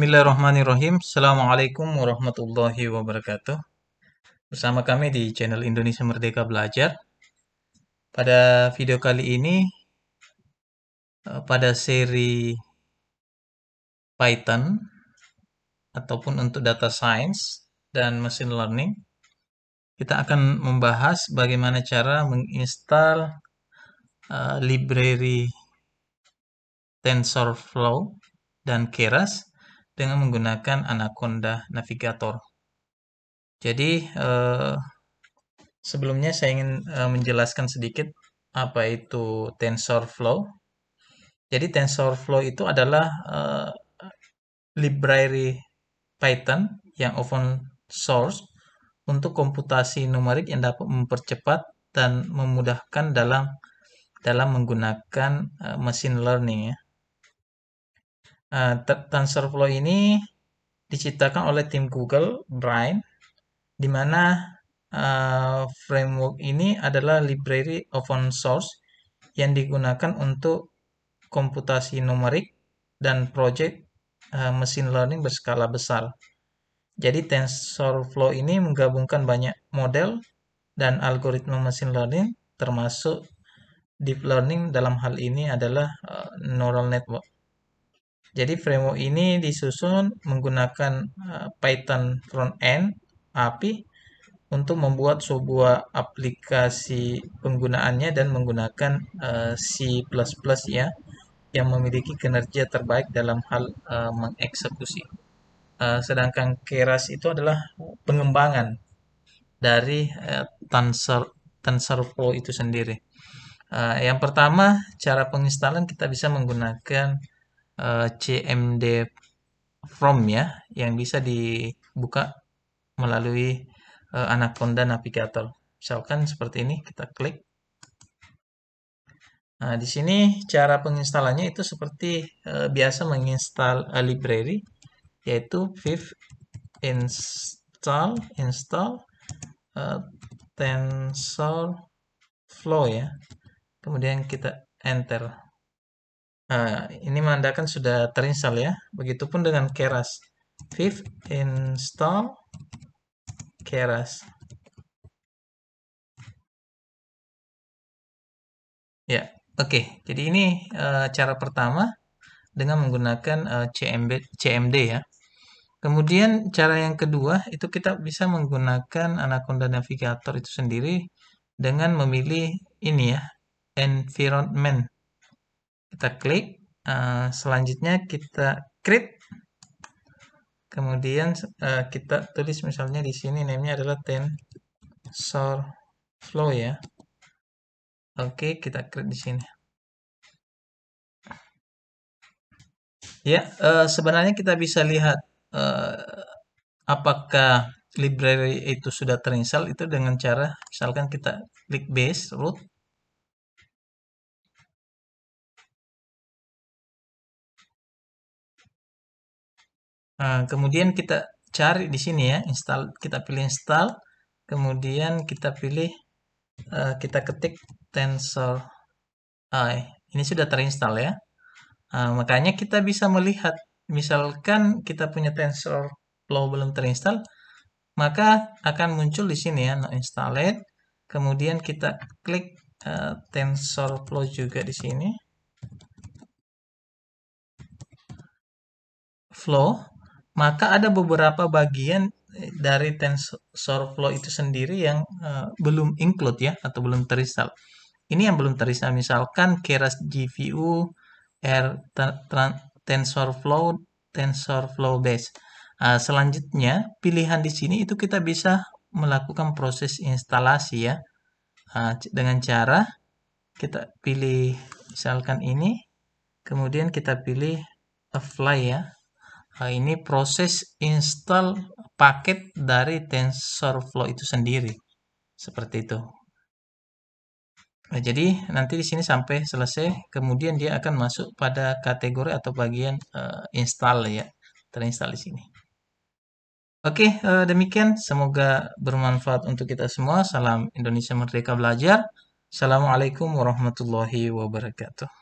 Bismillahirrahmanirrahim. Assalamualaikum warahmatullahi wabarakatuh. Bersama kami di channel Indonesia Merdeka Belajar. Pada video kali ini, eh, pada seri Python, ataupun untuk data science dan machine learning, kita akan membahas bagaimana cara menginstal uh, library TensorFlow dan Keras dengan menggunakan Anaconda Navigator. Jadi eh, sebelumnya saya ingin eh, menjelaskan sedikit apa itu TensorFlow. Jadi TensorFlow itu adalah eh, library Python yang open source untuk komputasi numerik yang dapat mempercepat dan memudahkan dalam dalam menggunakan uh, machine learning ya. Uh, eh, TensorFlow ini diciptakan oleh tim Google Brian, di mana uh, framework ini adalah library open source yang digunakan untuk komputasi numerik dan project uh, eh, mesin learning berskala besar. Jadi TensorFlow ini menggabungkan banyak model dan algoritma mesin learning termasuk deep learning dalam hal ini adalah uh, neural network. Jadi framework ini disusun menggunakan eh, Python front-end API untuk membuat sebuah aplikasi penggunaannya dan menggunakan eh, C++ ya yang memiliki kinerja terbaik dalam hal eh, mengeksekusi. sedangkan Keras itu adalah pengembangan dari Tensor TensorFlow itu sendiri. Uh, yang pertama, cara penginstalan kita bisa menggunakan Eh, CMD from ya yang bisa dibuka melalui uh, Anaconda Navigator. Misalkan seperti ini, kita klik. Nah, di sini cara penginstalannya itu seperti eh, biasa menginstal uh, library yaitu pip install install uh, TensorFlow ya. Kemudian kita enter. Nah, ini menandakan sudah terinstall ya. Begitupun dengan Keras. Viv install Keras. Ya, oke. Okay. Jadi ini uh, cara pertama dengan menggunakan uh, eh, CMB, CMD ya. Kemudian cara yang kedua itu kita bisa menggunakan Anaconda Navigator itu sendiri dengan memilih ini ya, environment kita klik uh, selanjutnya kita create kemudian uh, kita tulis misalnya di sini namanya adalah tensor flow ya oke okay, kita create di sini ya uh, sebenarnya kita bisa lihat uh, apakah library itu sudah terinstall itu dengan cara misalkan kita klik base root Nah, kemudian kita cari di sini ya, install kita pilih install, kemudian kita pilih uh, kita ketik tensor AI. Ini sudah terinstall ya. Nah, makanya kita bisa melihat misalkan kita punya tensor flow belum terinstall, maka akan muncul di sini ya not installed. Kemudian kita klik uh, tensor flow juga di sini. Flow maka ada beberapa bagian eh, dari TensorFlow itu sendiri yang uh, belum include ya atau belum terinstall. Ini yang belum terinstall misalkan Keras GPU R TensorFlow TensorFlow Base. Uh, selanjutnya pilihan di sini itu kita bisa melakukan proses instalasi ya uh, dengan cara kita pilih misalkan ini, kemudian kita pilih apply ya Nah, ini proses install paket dari TensorFlow itu sendiri. Seperti itu. Nah, jadi nanti di sini sampai selesai, kemudian dia akan masuk pada kategori atau bagian uh, install ya, terinstall di sini. Oke, uh, demikian semoga bermanfaat untuk kita semua. Salam Indonesia Merdeka Belajar. Assalamualaikum warahmatullahi wabarakatuh.